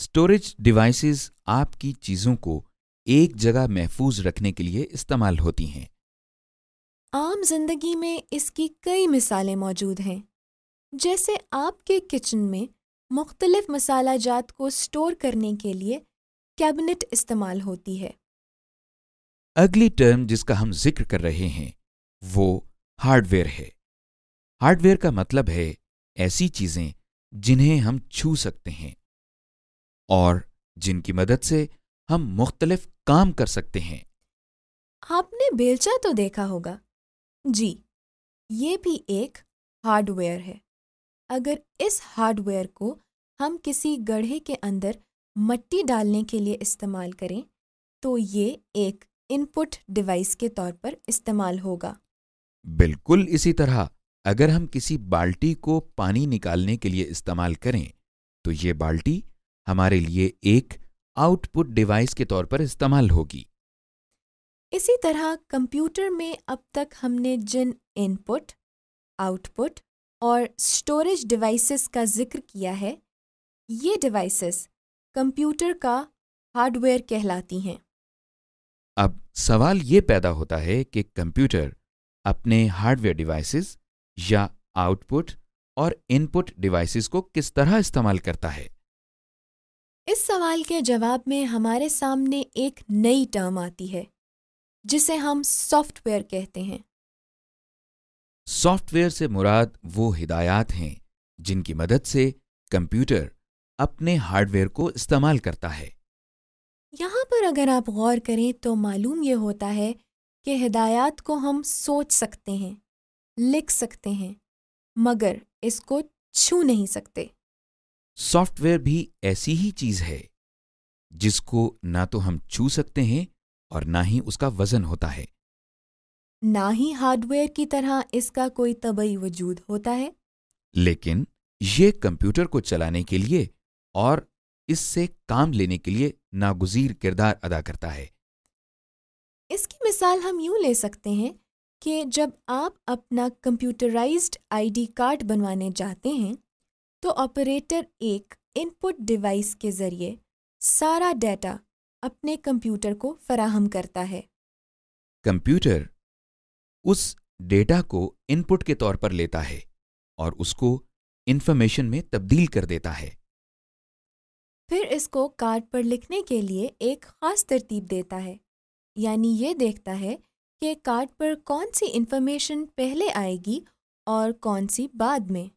storage devices आपकी चीजों को एक जगह महफूज रखने के लिए इस्तेमाल होती हैं आम जिंदगी में इसकी कई मिसालें मौजूद हैं जैसे आपके किचन में मुख्तलिफ मसाला जात को स्टोर करने के लिए कैबिनेट इस्तेमाल होती है अगली टर्म जिसका हम जिक्र कर रहे हैं वो हार्डवेयर है हार्डवेयर का मतलब है ऐसी चीजें जिन्हें हम छू सकते हैं और जिनकी मदद से हम मुख्तलिफ काम कर सकते हैं आपने बेलचा तो देखा होगा जी ये भी एक हार्डवेयर है अगर इस हार्डवेयर को हम किसी गढ़े के अंदर मट्टी डालने के लिए इस्तेमाल करें तो ये एक इनपुट डिवाइस के तौर पर इस्तेमाल होगा बिल्कुल इसी तरह अगर हम किसी बाल्टी को पानी निकालने के लिए इस्तेमाल करें तो ये बाल्टी हमारे लिए एक आउटपुट डिवाइस के तौर पर इस्तेमाल होगी इसी तरह कंप्यूटर में अब तक हमने जिन इनपुट आउटपुट और स्टोरेज डिवाइसेस का जिक्र किया है ये डिवाइसेस कंप्यूटर का हार्डवेयर कहलाती हैं अब सवाल ये पैदा होता है कि कंप्यूटर अपने हार्डवेयर डिवाइसेस या आउटपुट और इनपुट डिवाइसेस को किस तरह इस्तेमाल करता है इस सवाल के जवाब में हमारे सामने एक नई टर्म आती है जिसे हम सॉफ्टवेयर कहते हैं सॉफ्टवेयर से मुराद वो हिदायत हैं जिनकी मदद से कंप्यूटर अपने हार्डवेयर को इस्तेमाल करता है यहाँ पर अगर आप गौर करें तो मालूम ये होता है कि हिदायत को हम सोच सकते हैं लिख सकते हैं मगर इसको छू नहीं सकते सॉफ्टवेयर भी ऐसी ही चीज है जिसको ना तो हम छू सकते हैं और ना ही उसका वजन होता है ना ही हार्डवेयर की तरह इसका कोई तबई वजूद होता है लेकिन ये कंप्यूटर को चलाने के लिए और इससे काम लेने के लिए नागुजीर किरदार अदा करता है इसकी मिसाल हम यूं ले सकते हैं कि जब आप अपना कंप्यूटराइज्ड आईडी कार्ड बनवाने जाते हैं तो ऑपरेटर एक इनपुट डिवाइस के ज़रिए सारा डेटा अपने कंप्यूटर को फराहम करता है कंप्यूटर उस डेटा को इनपुट के तौर पर लेता है और उसको इन्फॉर्मेशन में तब्दील कर देता है फिर इसको कार्ड पर लिखने के लिए एक ख़ास तरतीब देता है यानी ये देखता है कि कार्ड पर कौन सी इन्फॉर्मेशन पहले आएगी और कौन सी बाद में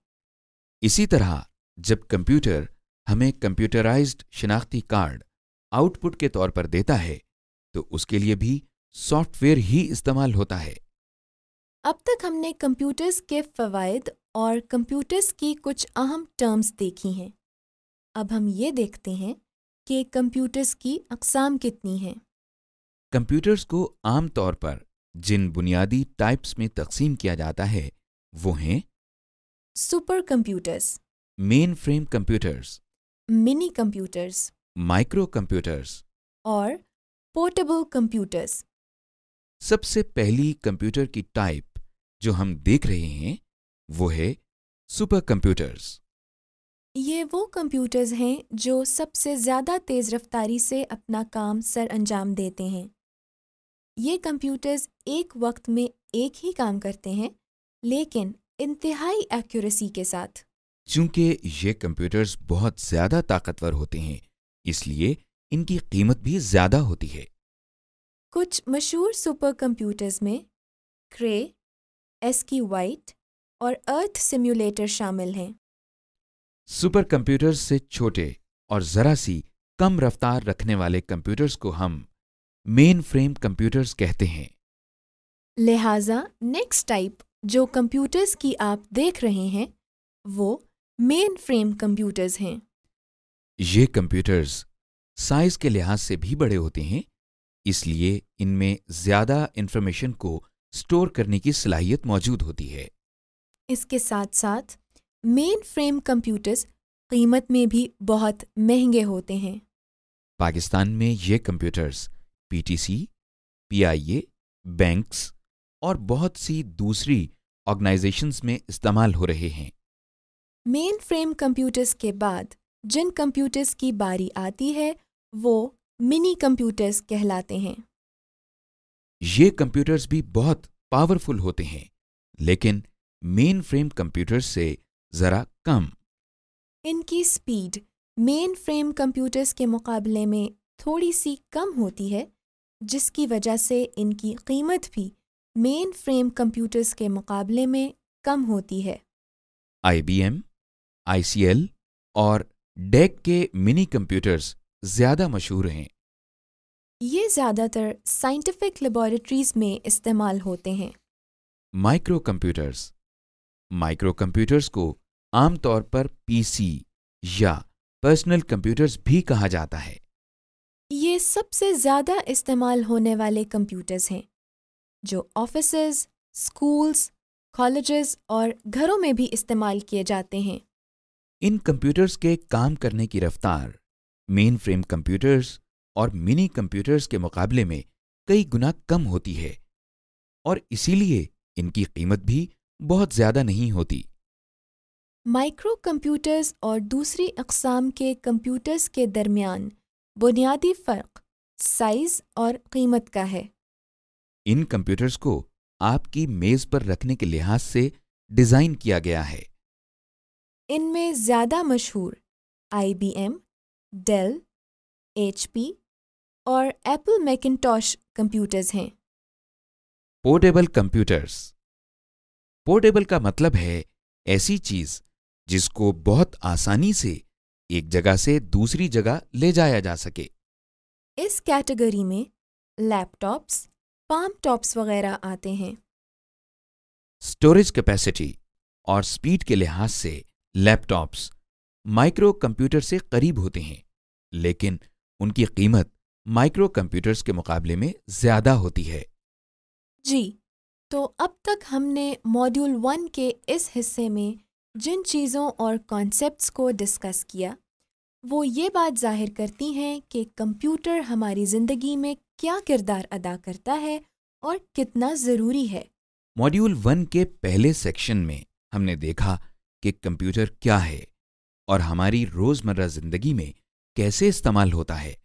इसी तरह जब कंप्यूटर हमें कंप्यूटराइज्ड शिनाख्ती कार्ड आउटपुट के तौर पर देता है तो उसके लिए भी सॉफ्टवेयर ही इस्तेमाल होता है अब तक हमने कंप्यूटर्स के फ़वाद और कंप्यूटर्स की कुछ अहम टर्म्स देखी हैं अब हम ये देखते हैं कि कंप्यूटर्स की अकसाम कितनी हैं कंप्यूटर्स को आम तौर पर जिन बुनियादी टाइप्स में तकसीम किया जाता है वो हैं super computers mainframe computers mini computers micro computers और पोर्टेबल कंप्यूटर्स सबसे पहली कंप्यूटर की टाइप जो हम देख रहे हैं वो है सुपर कंप्यूटर्स ये वो कंप्यूटर्स हैं जो सबसे ज़्यादा तेज़ रफ्तारी से अपना काम सर अंजाम देते हैं ये कंप्यूटर्स एक वक्त में एक ही काम करते हैं लेकिन इंतहाई एक्यूरेसी के साथ चूंकि ये कंप्यूटर्स बहुत ज्यादा ताकतवर होते हैं इसलिए इनकी कीमत भी ज्यादा होती है कुछ मशहूर सुपर कंप्यूटर्स में क्रे एसकी वाइट और अर्थ सिम्युलेटर शामिल हैं सुपर कंप्यूटर्स से छोटे और जरा सी कम रफ्तार रखने वाले कंप्यूटर्स को हम मेन फ्रेम कंप्यूटर्स कहते हैं लिहाजा नेक्स्ट टाइप जो कंप्यूटर्स की आप देख रहे हैं वो मेन फ्रेम कंप्यूटर्स हैं ये कंप्यूटर्स साइज के लिहाज से भी बड़े होते हैं इसलिए इनमें ज्यादा इंफॉर्मेशन को स्टोर करने की सलाहियत मौजूद होती है इसके साथ साथ मेन फ्रेम कंप्यूटर्स कीमत में भी बहुत महंगे होते हैं पाकिस्तान में ये कंप्यूटर्स पीटीसी, पीआईए, बैंक्स और बहुत सी दूसरी ऑर्गेनाइजेशंस में इस्तेमाल हो रहे हैं मेन फ्रेम कंप्यूटर्स के बाद जिन कंप्यूटर्स की बारी आती है वो मिनी कंप्यूटर्स कहलाते हैं ये कंप्यूटर्स भी बहुत पावरफुल होते हैं लेकिन मेन फ्रेम कंप्यूटर्स से ज़रा कम इनकी स्पीड मेन फ्रेम कंप्यूटर्स के मुकाबले में थोड़ी सी कम होती है जिसकी वजह से इनकी कीमत भी मेन फ्रेम कंप्यूटर्स के मुकाबले में कम होती है आईबीएम, आईसीएल और डेक e के मिनी कंप्यूटर्स ज्यादा मशहूर हैं ये ज्यादातर साइंटिफिक लेबॉरेटरीज में इस्तेमाल होते हैं माइक्रो कंप्यूटर्स माइक्रो कंप्यूटर्स को आमतौर पर पीसी या पर्सनल कंप्यूटर्स भी कहा जाता है ये सबसे ज्यादा इस्तेमाल होने वाले कंप्यूटर्स हैं जो ऑफिस स्कूल्स कॉलेजेस और घरों में भी इस्तेमाल किए जाते हैं इन कंप्यूटर्स के काम करने की रफ्तार मेन फ्रेम कंप्यूटर्स और मिनी कंप्यूटर्स के मुकाबले में कई गुना कम होती है और इसीलिए इनकी कीमत भी बहुत ज़्यादा नहीं होती माइक्रो कंप्यूटर्स और दूसरी अकसाम के कंप्यूटर्स के दरमियान बुनियादी फ़र्क साइज़ और कीमत का है इन कंप्यूटर्स को आपकी मेज पर रखने के लिहाज से डिजाइन किया गया है इनमें ज्यादा मशहूर आईबीएम, डेल एचपी और एप्पल मैकिनटॉश कंप्यूटर्स हैं पोर्टेबल कंप्यूटर्स पोर्टेबल का मतलब है ऐसी चीज जिसको बहुत आसानी से एक जगह से दूसरी जगह ले जाया जा सके इस कैटेगरी में लैपटॉप्स पाम टॉप्स वगैरह आते हैं स्टोरेज कैपेसिटी और स्पीड के लिहाज से लैपटॉप्स माइक्रो कंप्यूटर से करीब होते हैं लेकिन उनकी कीमत माइक्रो कंप्यूटर्स के मुकाबले में ज्यादा होती है जी तो अब तक हमने मॉड्यूल वन के इस हिस्से में जिन चीज़ों और कॉन्सेप्ट्स को डिस्कस किया वो ये बात जाहिर करती हैं कि कंप्यूटर हमारी ज़िंदगी में क्या किरदार अदा करता है और कितना ज़रूरी है मॉड्यूल वन के पहले सेक्शन में हमने देखा कि कंप्यूटर क्या है और हमारी रोज़मर्रा ज़िंदगी में कैसे इस्तेमाल होता है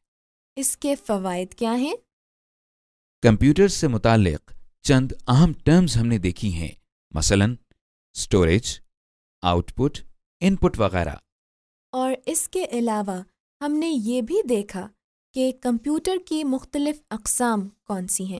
इसके फवायद क्या हैं कंप्यूटर से मुतालिक चंद अहम टर्म्स हमने देखी हैं मसलन स्टोरेज आउटपुट इनपुट वगैरह और इसके अलावा हमने ये भी देखा कि कंप्यूटर की मुख्तलिफ़ अकसाम कौन सी हैं